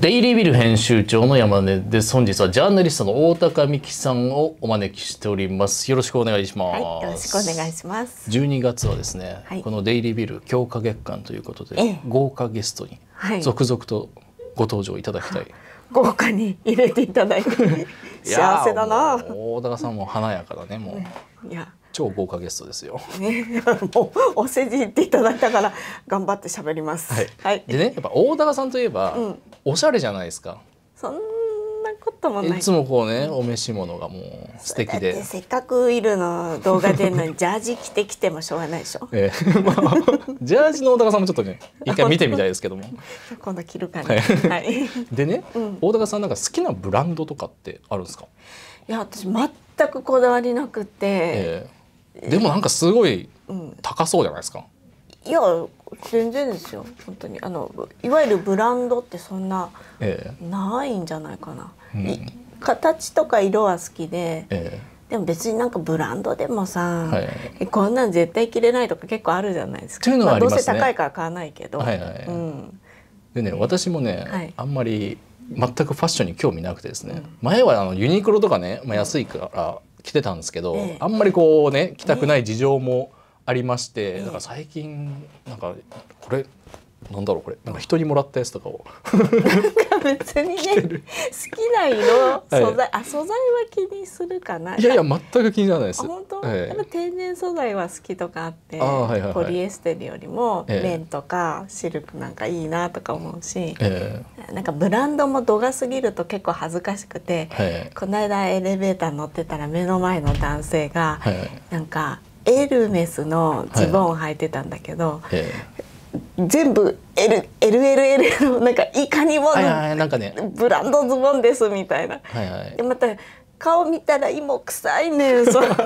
デイリービル編集長の山根です。本日はジャーナリストの大高美希さんをお招きしております。よろしくお願いします。はい、よろしくお願いします。十二月はですね、はい、このデイリービル強化月間ということで、豪華ゲストに続々とご登場いただきたい。はい、豪華に入れていただいて 幸せだな。大高さんも華やかだね、もう。いや超豪華ゲストですよ。もうお世辞言っていただいたから頑張って喋ります。はい。はい、でねやっぱ大高さんといえば、うん、おしゃれじゃないですか。そんなこともない。いつもこうねお召し物がもう素敵で。せっかくいるの動画出るのにジャージ着てきてもしょうがないでしょ。ええ まあジャージの大高さんもちょっとね 一回見てみたいですけども。今度着るかね。はい。でね、うん、大高さんなんか好きなブランドとかってあるんですか。いや私全くこだわりなくて。ええでもなんかすごい高そうじゃないですか、いや全然ですよ本当にあのいわゆるブランドってそんなないんじゃないかな、ええうん、形とか色は好きで、え、え、でも別になんかブランドでもさ、はい、こんなん絶対着れないとか結構あるじゃないですか、どうせ高いから買わないけど、はいはい、うん、でね私もね、はい、あんまり全くファッションに興味なくてですね、うん、前はあのユニクロとかね、まあ、安いから来てたんですけど、ええ、あんまりこうね来たくない事情もありまして、え、だから最近なんかこれなんだろうこれなんか人にもらったやつとかをなんか別にね好きな色素材、はい、あ素材は気にするかないやいや全く気にならないです本当、はい、やっぱ天然素材は好きとかあって、はいはい、ポリエステルよりも綿とかシルクなんかいいなとか思うし、えー、なんかブランドも度が過ぎると結構恥ずかしくて、えー、この間エレベーター乗ってたら目の前の男性が、はい、なんかエルメスのズボンを履いてたんだけど、はいえー全部 L l l のなんかいかにもね、ブランドズボンですみたいな。はいはい、でまた顔見たら芋臭いねん そなんか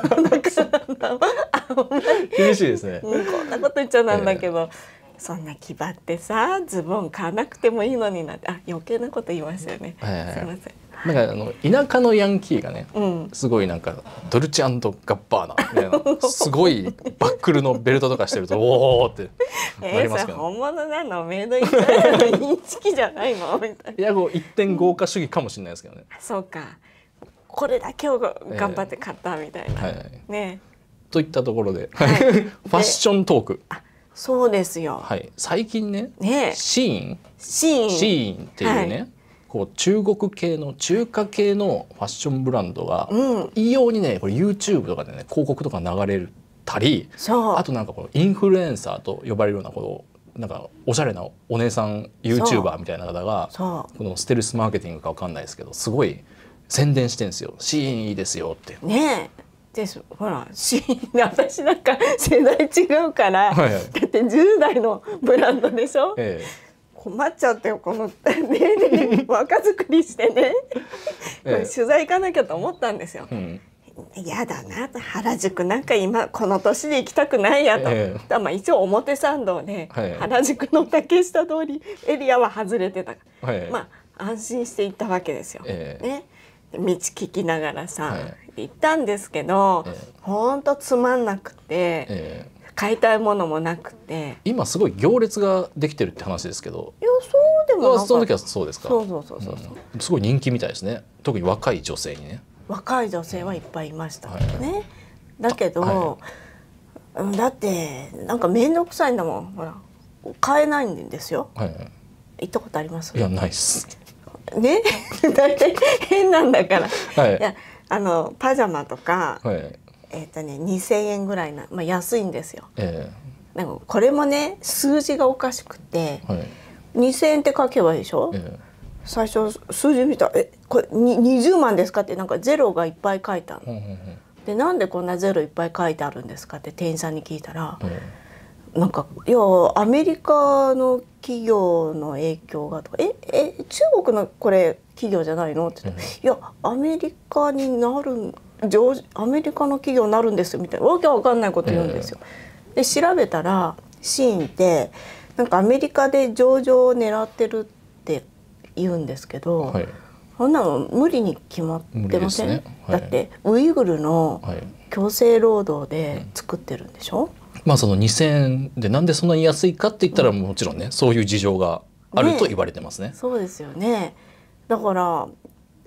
厳しいですね、こんなこと言っちゃなんだけど。えーそんな気張ってさズボン買わなくてもいいのになってあ余計なこと言いましたよね、はいはいはい、すみませんなんかあの田舎のヤンキーがね、うん、すごいなんかドルチアンドガッバーナみたいなすごいバックルのベルトとかしてるとおおって なりますけど、えー、本物なのメイドインターのインチキじゃないのみたいな。いやこう一点豪華主義かもしれないですけどね。そうかこれだけを頑張って買ったみたいな、えー、はいはい、ね。といったところで、はい、ファッショントーク。あそうですよ。はい、最近ね、ねシーン、シーン、シーンっていうね、はい、こう中国系の中華系のファッションブランドが、うん、異様にね、これ YouTube とかでね広告とか流れたり、あとなんかこのインフルエンサーと呼ばれるようなこのなんかおしゃれなお姉さん YouTuber みたいな方がこのステルスマーケティングかわかんないですけど、すごい宣伝してんですよ。シーンいいですよって。ねですほら私なんか世代違うから、はいはい、だって10代のブランドでしょ、ええ、困っちゃってよこの年齢で若作りしてね、ええ、取材行かなきゃと思ったんですよ。うん嫌だな原宿なんか今この年で行きたくないやと、ええ、まあ一応表参道で、はい、原宿の竹下通りエリアは外れてた、はい、まあ安心して行ったわけですよ。ええ、ね道聞きながらさ、行ったんですけど、え、ほんとつまんなくて、買いたいものもなくて今すごい行列ができてるって話ですけどいやそうでもなその時はそうですかそうそうそうそう、うん、すごい人気みたいですね特に若い女性にね若い女性はいっぱいいましたね、はい、だけど、はい、だってなんか面倒くさいんだもんほら買えないんですよ、はい、行ったことありますいやないっすね 大体変なんだから、はい、いやあのパジャマとか、はい、えっ、ー、とね2,000円ぐらいな、まあ、安いんですよ。えー、んかこれもね数字がおかしくて、はい、2,000円って書けばいいでしょ、えー、最初数字見たら「えこれ20万ですか?」ってなんかゼロがいっぱい書いてあるの。うんうんうん、でなんでこんなゼロいっぱい書いてあるんですかって店員さんに聞いたら、えー、なんかいやアメリカの企業の影響がとか「ええ中国のこれ企業じゃないの?」って言って「いやアメリカになるアメリカの企業になるんですよ」みたいなわけわかんないこと言うんですよ。で調べたらシーンってなんかアメリカで上場を狙ってるって言うんですけど、はい、そんなの無理に決まってません、ねはい、だってウイグルの強制労働で作ってるんでしょ、まあその2,000円でなんでそんなに安いかって言ったらもちろんねそういう事情があると言われてますね。ねそうですよねだから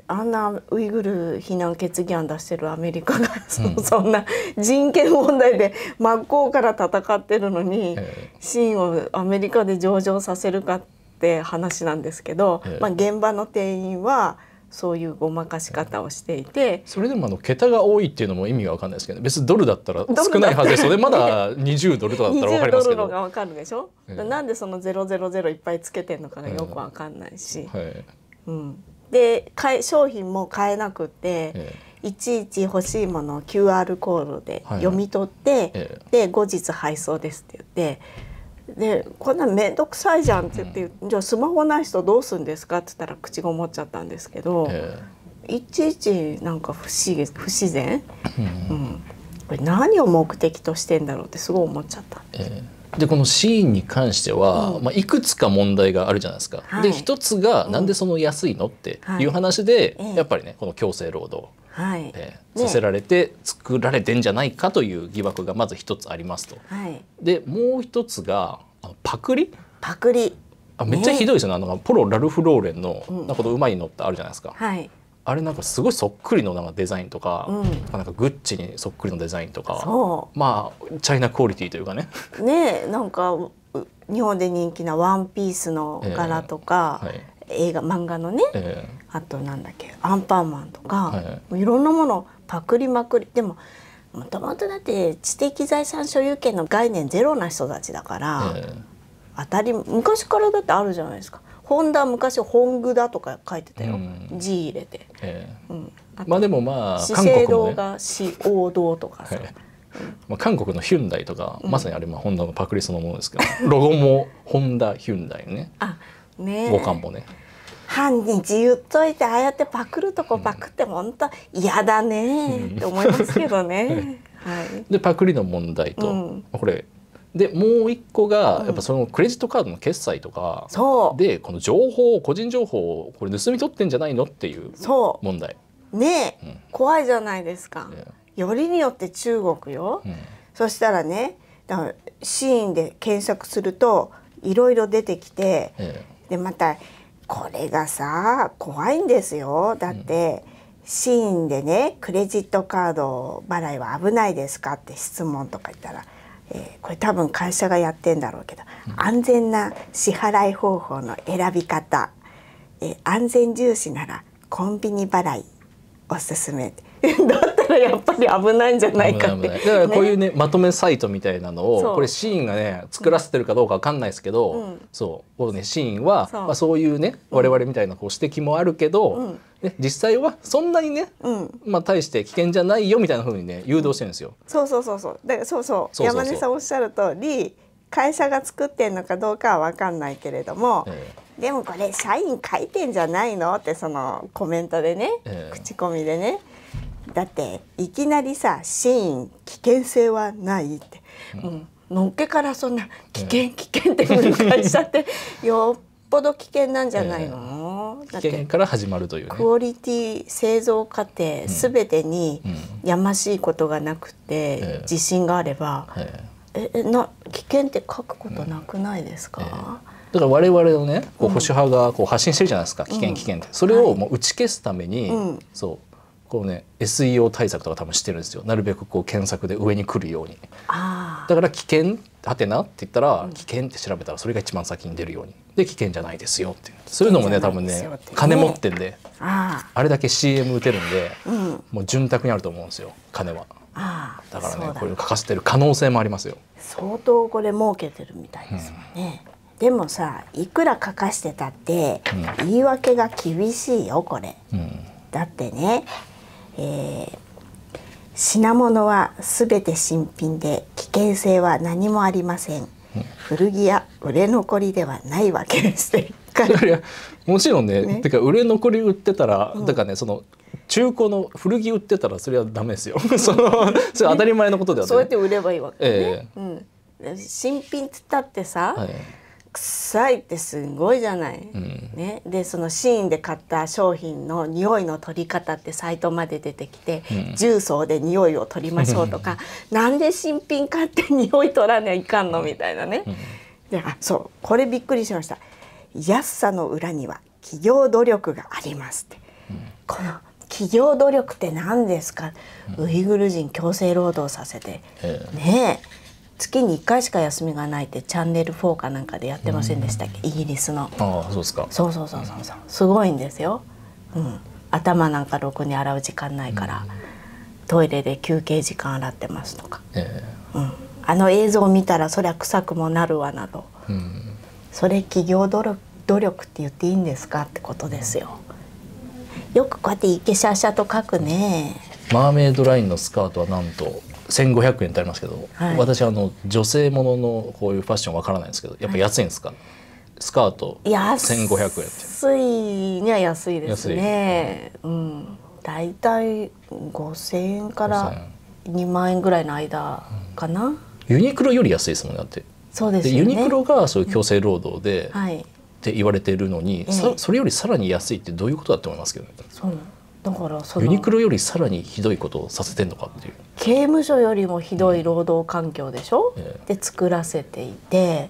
あんなウイグル非難決議案出してるアメリカが、うん、そんな人権問題で真っ向から戦ってるのに、えー、シーンをアメリカで上場させるかって話なんですけど、えー、まあ、現場の店員は。そういうごまかし方をしていて、それでもあの桁が多いっていうのも意味がわかんないですけど、ね、別にドルだったら少ないはずですそれまだ二十ドルとかだったら分かりますけどドルのがわかるでしょ、えー、なんでそのゼゼロロゼロいっぱいつけてんのかがよくわかんないし、うん、はいうん、で買商品も買えなくて、えー、いちいち欲しいものを QR コードで読み取って、はいえー、で後日配送ですって言って。でこんな面倒くさいじゃんって言って、うん、じゃあスマホない人どうするんですかって言ったら口が思っちゃったんですけど、えー、いちいちなんか不思議不自然、うん、うん、これ何を目的としてんだろうってすごい思っちゃったんです。えーでこのシーンに関しては、うん、まあ、いくつか問題があるじゃないですか。はい、で一つが、なんでその安いのっていう話で、はい、やっぱりねこの強制労働はい、えー、させられて作られてんじゃないかという疑惑がまず一つありますと。はい、でもう一つがパクリパクリあめっちゃひどいですよね、ね、あのポロ・ラルフ・ローレンのなんか馬に乗ってあるじゃないですか。はいあれなんかすごいそっくりのなんかデザインとか、うん、なんかグッチにそっくりのデザインとか、まあチャイナクオリティというかね。ねなんか日本で人気なワンピースの柄とか、えーはい映画漫画のね、えー、あとなんだっけアンパンマンとか、はい、いろんなものパクりまくりでももともとだって知的財産所有権の概念ゼロな人たちだから、えー、当たり昔からだってあるじゃないですか。本田昔本具だとか書いてたよ、うん、字入れて、えー、うん、まあでもまあ資生堂が四王堂とかさ、まあ、韓国のヒュンダイとか、まさにあれまあホンダのパクリそのものですけど、ロゴもホンダヒュンダイね。あね五感もね半日言っといてああやってパクるとこパクって本当嫌だねって思いますけどね。でパクリの問題と、うん、これでもう一個が、やっぱそのクレジットカードの決済とかでこの情報個人情報をこれ盗み取ってんじゃないのっていう問題。ねえ、うん、怖いじゃないですか。よりによって中国よ。うん、そしたらねらシーンで検索するといろいろ出てきて。ええでまたこれがさ怖いんですよだって、うん、シーンでねクレジットカード払いは危ないですかって質問とか言ったら、えー、これ多分会社がやってんだろうけど、うん、安全な支払い方法の選び方、えー、安全重視ならコンビニ払いおすすめどっ らやっぱり危ないんじゃないかってだからこういうね、まとめサイトみたいなのをこれシーンがね作らせてるかどうかわかんないですけど、そうこうねシーンはそう,、まあ、そういうね我々みたいな指摘もあるけど、実際はそんなにね、うん、まあ大して危険じゃないよみたいなふうにね誘導してるんですよ。そうそうそうそうそうそう山根さんおっしゃる通り会社が作ってんのかどうかは分かんないけれども、ええ、でもこれ社員書いてんじゃないのってそのコメントでね、え、口コミでねだっていきなりさ「シーン危険性はない」って、うん、のっけからそんな「危険危険」って言う会社ってよっぽど危険なんじゃないの、えー、危険から始まるという、ね、クオリティ製造過程すべてにやましいことがなくて、うんうん、自信があれば、えー、えな危険って書くことなくないですか、えーだから我々のねこう保守派がこう発信してるじゃないですか危険危険って、それをもう打ち消すために、そうこうね SEO 対策とか多分してるんですよなるべくこう検索で上に来るようにだから危険はてなって言ったら、うん、危険って調べたらそれが一番先に出るようにで危険じゃないですよってそういうのもね多分ね、ね、金持ってんであれだけ CM 打てるんで、うん、もう潤沢にあると思うんですよ金は。だからねこれを書かせてる可能性もありますよ。相当これ儲けてるみたいですもんね。うんでもさいくら書かしてたって、うん、言い訳が厳しいよこれ、うん、だってねえー、品物はすべて新品で危険性は何もありません、うん、古着や売れ残りではないわけですもちろんねねてか売れ残り売ってたら、うん、だからねその中古の古着売ってたらそれはダメですよ そのそれ当たり前のことでは、ね、そうやって売ればいいわけね、えー、うん、新品っつったってさ、はい臭いってすごいじゃない、うん、ね、でそのシーンで買った商品の匂いの取り方ってサイトまで出てきて、うん、重曹で匂いを取りましょうとかなんで新品買って匂い取らねいかんのみたいなね、うん、であそうこれびっくりしました安さの裏には企業努力がありますって、この企業努力って何ですか、ウイグル人強制労働させて、えー、ねえ月に1回しか休みがないってチャンネル4かなんかでやってませんでしたっけ、うん、イギリスのああそうですかそうそうそうそうそうすごいんですよ、うん、頭なんかろくに洗う時間ないから、うん、トイレで休憩時間洗ってますとか、えー、うん、あの映像を見たらそりゃ臭くもなるわなど、うん、それ企業努力努力って言っていいんですかってことですよよくこうやってイケシャシャと書くねマーメイドラインのスカートはなんと1500円ってありますけど、はい、私あの女性もののこういうファッションわからないんですけどやっぱ安いんですか、はい、スカート1500円って安いには安いですねうん、大体5000円から2万円ぐらいの間かな、うん、ユニクロより安いですもんねだってそうです、ね、ユニクロがそういう強制労働で、うん、はいって言われているのに、ええ、それよりさらに安いってどういうことだと思いますけど、ね、そうだからそユニクロよりさらにひどいことをさせてんのかっていう刑務所よりもひどい労働環境でしょ、うんで作らせていて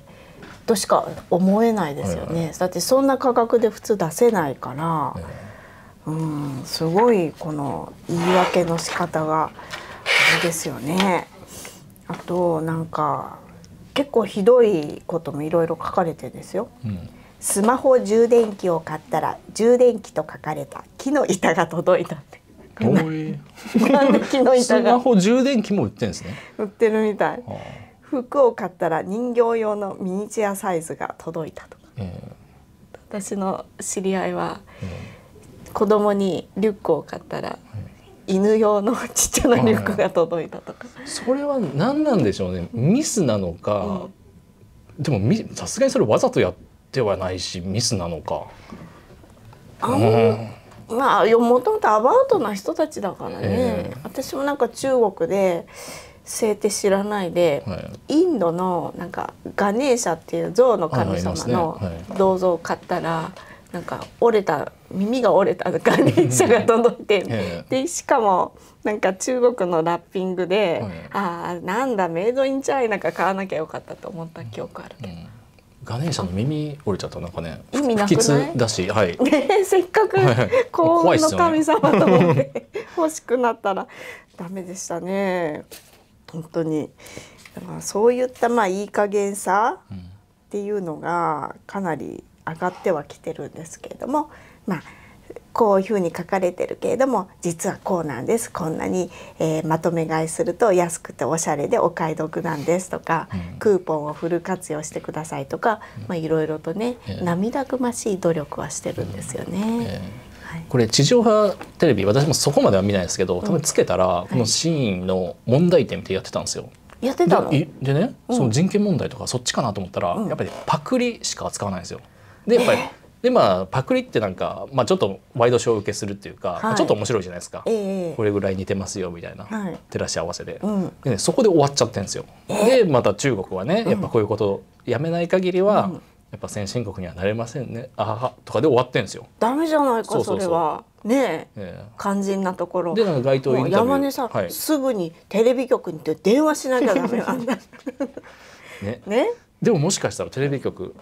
としか思えないですよね、だってそんな価格で普通出せないから、うんすごいこの言い訳の仕方があれですよねあとなんか結構ひどいこともいろいろ書かれてですよ、うん、スマホ充電器を買ったら充電器と書かれた木の板が届いたって。木の板が。スマホ充電器も売ってんですね。売ってるみたい。服を買ったら人形用のミニチュアサイズが届いたとか。えー、私の知り合いは、えー、子供にリュックを買ったら、えー、犬用のちっちゃなリュックが届いたとか。それは何なんでしょうね。ミスなのか。うん、でもさすがにそれわざとやっってはないしミスなのか。あうん、まあもともとアバウトな人たちだからね、えー、私もなんか中国でって知らないで、はい、インドのなんかガネーシャっていう象の神様の銅像を買ったら、ねはい、なんか折れた耳が折れたガネーシャが届いて、えー、でしかもなんか中国のラッピングで、はい、ああなんだメイドインチャイなんか買わなきゃよかったと思った記憶あるけど。うんガネーシャの耳折れちゃったなんかね意味なくないだし、はい、せっかく幸運の神様と思って 欲しくなったらダメでしたね本当にだからそういったまあいい加減さっていうのがかなり上がってはきてるんですけれどもまあこういうふうに書かれてるけれども実はこうなんですこんなに、えー、まとめ買いすると安くておしゃれでお買い得なんですとか、うん、クーポンをフル活用してくださいとか、まあ、いろいろとね、えー、涙ぐましい努力はしてるんですよね。うんえーこれ地上波テレビ私もそこまでは見ないですけど多分つけたらこのシーンの問題点ってやってたんですよ。やってたのでね、その人権問題とかそっちかなと思ったら、やっぱりパクリしか扱わないんですよ。でやっぱり、えーでまあパクリってなんか、まあ、ちょっとワイドショー受けするっていうか、はい、ちょっと面白いじゃないですか、えー、これぐらい似てますよみたいな、はい、照らし合わせでうんでね、そこで終わっちゃってんですよ。でまた中国はねやっぱこういうことやめない限りは、うん、やっぱ先進国にはなれませんねあははとかで終わってんですよ。ダメじゃないかそれはねえ、肝心なところでなんか街頭イン山根さん、はい、すぐにテレビ局に電話しなきゃダメなんだ。ね ねでももしかしたらテレビ局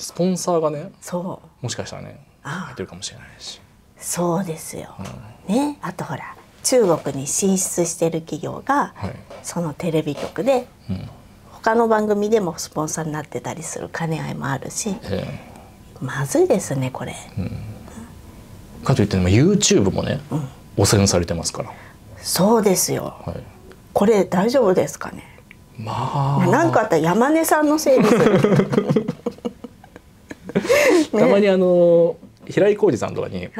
スポンサーがねそうもしかしたらね入ってるかもしれないしそうですよ、うん、ねあとほら中国に進出してる企業が、はい、そのテレビ局で、うん、他の番組でもスポンサーになってたりする兼ね合いもあるし、えー、まずいですねこれ、うん、かといっても YouTube もね、汚染されてますからそうですよ、はい、これ大丈夫ですかねまあ何かあったら山根さんのせいです たまにあの平井浩二さんとかに、はい、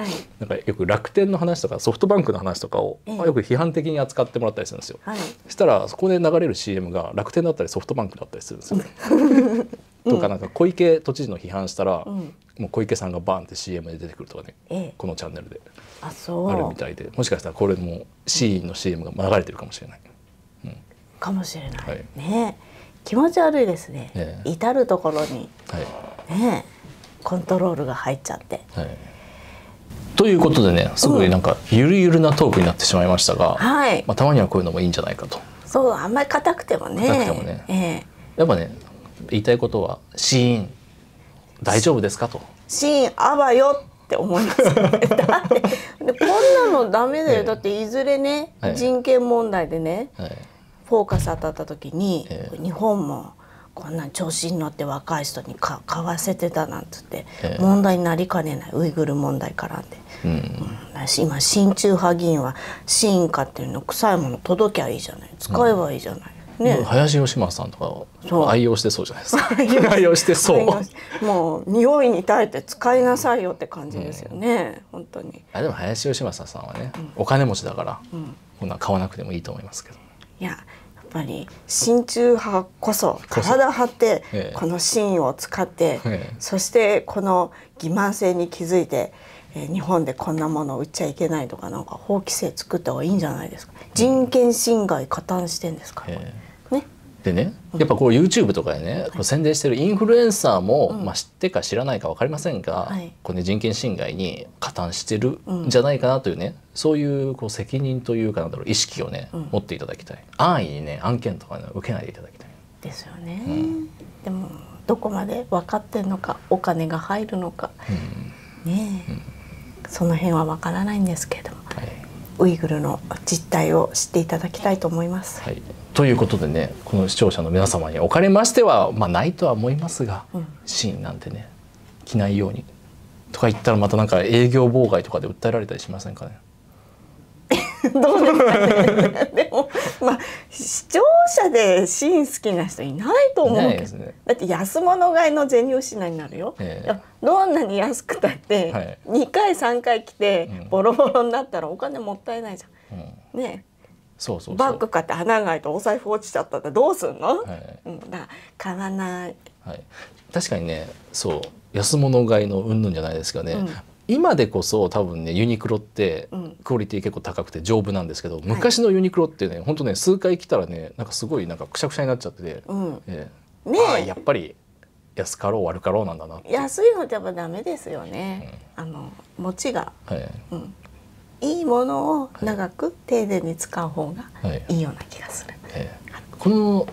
なんかよく楽天の話とかソフトバンクの話とかを、よく批判的に扱ってもらったりするんですよ。はい、したらそこで流れる CM が楽天だったりソフトバンクだったりするんですよ。とかなんか小池都知事の批判したら、うん、もう小池さんがバーンって CM で出てくるとかね、え、このチャンネルであそうあるみたいでもしかしたらこれもシーンの CM が流れてるかもしれない。うん、かもしれない、はい、ね気持ち悪いですね、ね至る所に。はい、ねコントロールが入っちゃって。はい、ということでねすごいなんかゆるゆるなトークになってしまいましたが、うん、はいまあ、たまにはこういうのもいいんじゃないかと。そうあんまり硬くてもね。硬くてもね、えー、やっぱね言いたいことは「シーン大丈夫ですか?」と。シーンあばよって思います、ね、だってこんなのダメだよ、だっていずれね、はい、人権問題でね、はい、フォーカス当たった時に、ええ、日本もこんなん調子に乗って若い人にか買わせてたなんつって問題になりかねないウイグル問題からんで、うんうん、今親中派議員は進化っていうの臭いもの届きゃいいじゃない使えばいいじゃない。うん、ね、林芳正さんとか愛用してそうじゃないですか 愛用してそうもう匂いに耐えて使いなさいよって感じですよね、うん、本当にあでも林芳正さんはね、お金持ちだから、こんな買わなくてもいいと思いますけどいやぱり親中派こそ体張ってこの芯を使って、そしてこの欺瞞性に気づいて、え日本でこんなものを売っちゃいけないとかなんか法規制作った方がいいんじゃないですか人権侵害加担してんですか、えーでねやっぱこう YouTube とかでね、はい、宣伝してるインフルエンサーも、うん、まあ、知ってか知らないか分かりませんが、はい、こうね、人権侵害に加担してるんじゃないかなというね、うん、そういうこう責任というかなんだろう意識をね、うん、持っていただきたい安易にね案件とか、ね、受けないでいただきたい。ですよね。でもどこまで分かってんのかお金が入るのか、ねその辺は分からないんですけど、はい、ウイグルの実態を知っていただきたいと思います。はいということでねこの視聴者の皆様におかれましては、まあ、ないとは思いますが、うん、シーンなんてね着ないようにとか言ったらまたなんか営業妨害とかで訴えられたりしませんかね どうですかね でもまあ視聴者でシーン好きな人いないと思うけど、ね、だって安物買いの銭失いになるよ、えー、どんなに安くたって2回3回来てボロボロになったらお金もったいないじゃん、はい、ねそうそうバッグ買って花がないとお財布落ちちゃったらどうすんの、はい、うん、だ買わない、はい、確かにねそう安物買いの云々じゃないですかね、うん今でこそ多分ねユニクロってクオリティ結構高くて丈夫なんですけど、うん、昔のユニクロってね本当ね数回来たらねなんかすごいなんかくしゃくしゃになっちゃってて、うんえー、ねやっぱり安かろう悪かろうなんだな安いのってやっぱダメですよね、うん、あの持ちが、はいうん、いいものを長く丁寧に使う方がいいような気がする。えー、この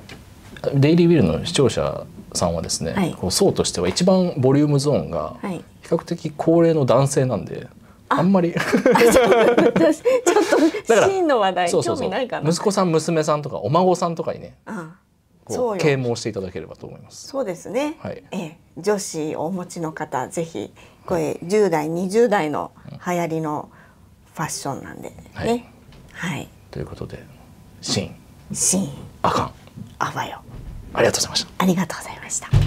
デイリービルの視聴者さんはですね、はい、こう層としては一番ボリュームゾーンが比較的高齢の男性なんで。あんまりちょっと シーンの話題興味ないかな息子さん娘さんとかお孫さんとかにね、あん、こう啓蒙していただければと思いますそうですね、はい、ええ、女子お持ちの方ぜひこれ10代20代の流行りのファッションなんでね、はい、はい、ということでシーンシーンあかんあばよありがとうございましたありがとうございました